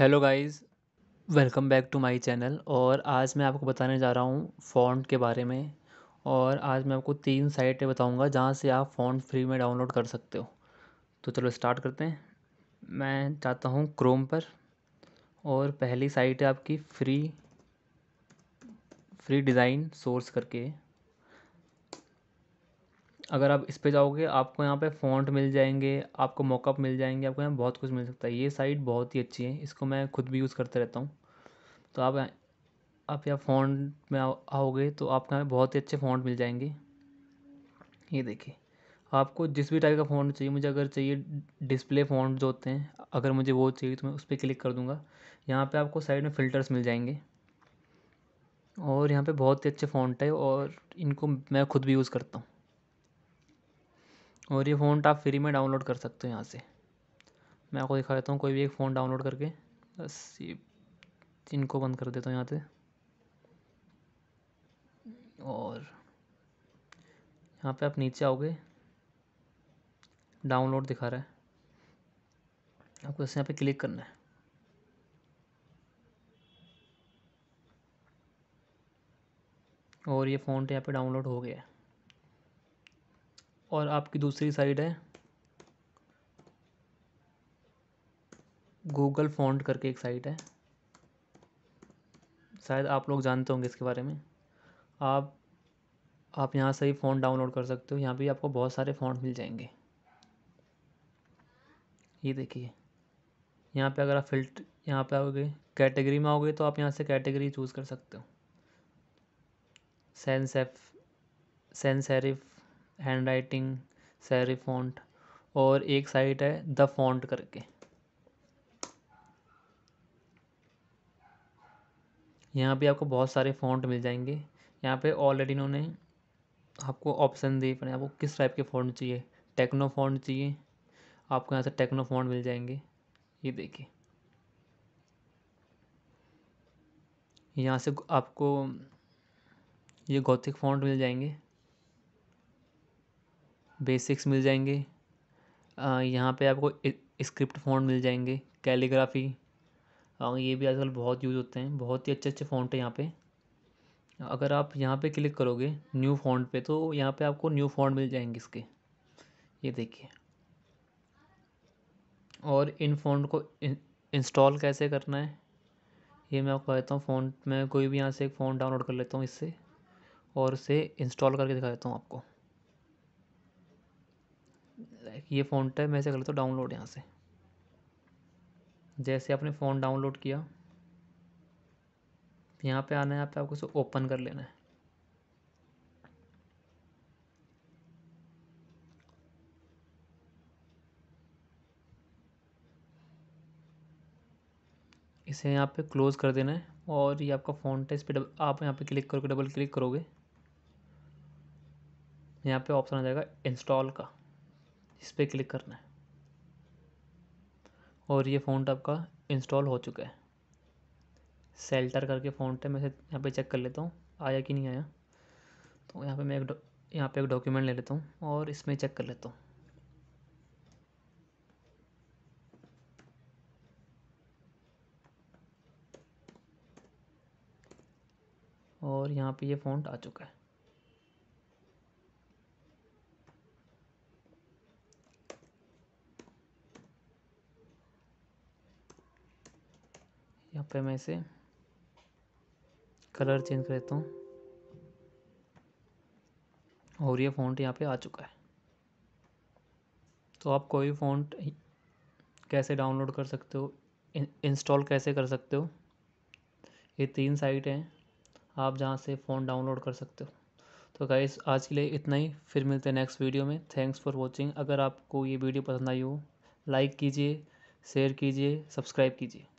hello guys welcome back to my channel और आज मैं आपको बताने जा रहा हूँ फ़ॉन्ट के बारे में और आज मैं आपको तीन साइटें बताऊँगा जहाँ से आप फ़ॉन्ट फ्री में डाउनलोड कर सकते हो तो चलो स्टार्ट करते हैं मैं चाहता हूँ क्रोम पर और पहली साइट है आपकी फ्री फ्री डिज़ाइन सोर्स करके अगर आप इस पे जाओगे आपको यहाँ पे फ़ॉन्ट मिल जाएंगे आपको मॉकअप मिल जाएंगे आपको यहाँ बहुत कुछ मिल सकता है ये साइट बहुत ही अच्छी है इसको मैं खुद भी यूज़ करते रहता हूँ तो आप आप यहाँ फ़ॉन्ट में आओगे तो आपको यहाँ बहुत ही अच्छे फ़ॉन्ट मिल जाएंगे ये देखिए आपको जिस भी टाइप का फ़ॉन्ट चाहिए मुझे अगर चाहिए डिस्प्ले फ़ॉन्ट जो होते हैं अगर मुझे वो चाहिए तो मैं उस पर क्लिक कर दूँगा यहाँ पे आपको साइड में फ़िल्टर्स मिल जाएंगे और यहाँ पे बहुत ही अच्छे फ़ॉन्ट है और इनको मैं खुद भी यूज़ करता हूँ और ये फ़ोन तो आप फ्री में डाउनलोड कर सकते हो यहाँ से मैं आपको दिखा देता हूँ कोई भी एक फ़ोन डाउनलोड करके बस ये इनको बंद कर देता हूँ यहाँ से और यहाँ पे आप नीचे आओगे डाउनलोड दिखा रहा है आपको इसे यहाँ पे क्लिक करना है और ये फ़ोन तो यहाँ पे डाउनलोड हो गया है और आपकी दूसरी साइड है गूगल फॉन्ट करके एक साइट है शायद आप लोग जानते होंगे इसके बारे में आप आप यहाँ से ही फ़ोन डाउनलोड कर सकते हो यहाँ भी आपको बहुत सारे फोन मिल जाएंगे ये देखिए यहाँ पे अगर आप फिल्ट यहाँ पे आओगे कैटेगरी में आओगे तो आप यहाँ से कैटेगरी चूज़ कर सकते हो सेंस एफ सेंस हैंड राइटिंग सैरी फ़ॉन्ट और एक साइट है द फ़ॉन्ट करके यहाँ पे आपको बहुत सारे फ़ॉन्ट मिल जाएंगे यहाँ पे ऑलरेडी इन्होंने आपको ऑप्शन दिए पड़े आपको किस टाइप के फ़ॉन्ट चाहिए टेक्नो फ़ॉन्ट चाहिए आपको यहाँ से टेक्नो फ़ॉन्ट मिल जाएंगे ये देखिए यहाँ से आपको ये गौथिक फ़ॉन्ट मिल जाएंगे बेसिक्स मिल जाएंगे यहाँ पे आपको स्क्रिप्ट फ़ॉन्ट मिल जाएंगे कैलीग्राफ़ी ये भी आजकल बहुत यूज़ होते हैं बहुत ही अच्छे अच्छे फ़ॉन्ट हैं यहाँ पे अगर आप यहाँ पे क्लिक करोगे न्यू फ़ॉन्ट पे तो यहाँ पे आपको न्यू फ़ॉन्ट मिल जाएंगे इसके ये देखिए और इन फ़ॉन्ट को इंस्टॉल कैसे करना है ये मैं आपको कहता हूँ फ़ॉन्ट मैं कोई भी यहाँ से एक फ़ोन डाउनलोड कर लेता हूँ इससे और इसे इंस्टॉल करके दिखा देता हूँ आपको ये फ़ॉन्ट तो है मैं इसे कर लेता हूँ डाउनलोड यहाँ से जैसे आपने फ़ोन डाउनलोड किया यहाँ पे आना है यहाँ पे आपको इसे ओपन कर लेना है इसे यहाँ पे क्लोज़ कर देना है और ये आपका फ़ोन है इस पर आप यहाँ पे क्लिक करोगे डबल क्लिक करोगे यहाँ पे ऑप्शन आ जाएगा इंस्टॉल का इस पर क्लिक करना है और ये फ़ॉन्ट आपका इंस्टॉल हो चुका है सेल्टर करके फ़ॉन्ट है मैं यहाँ पे चेक कर लेता हूँ आया कि नहीं आया तो यहाँ पे मैं एक यहाँ पे एक डॉक्यूमेंट ले लेता हूँ और इसमें चेक कर लेता हूँ और यहाँ पे ये फ़ॉन्ट आ चुका है यहाँ पे मैं इसे कलर चेंज कर देता हूँ और ये फ़ॉन्ट यहाँ पे आ चुका है तो आप कोई फ़ॉन्ट कैसे डाउनलोड कर सकते हो इन, इंस्टॉल कैसे कर सकते हो ये तीन साइट हैं आप जहाँ से फ़ोन डाउनलोड कर सकते हो तो गाइस आज के लिए इतना ही फिर मिलते हैं नेक्स्ट वीडियो में थैंक्स फॉर वॉचिंग अगर आपको ये वीडियो पसंद आई हो लाइक कीजिए शेयर कीजिए सब्सक्राइब कीजिए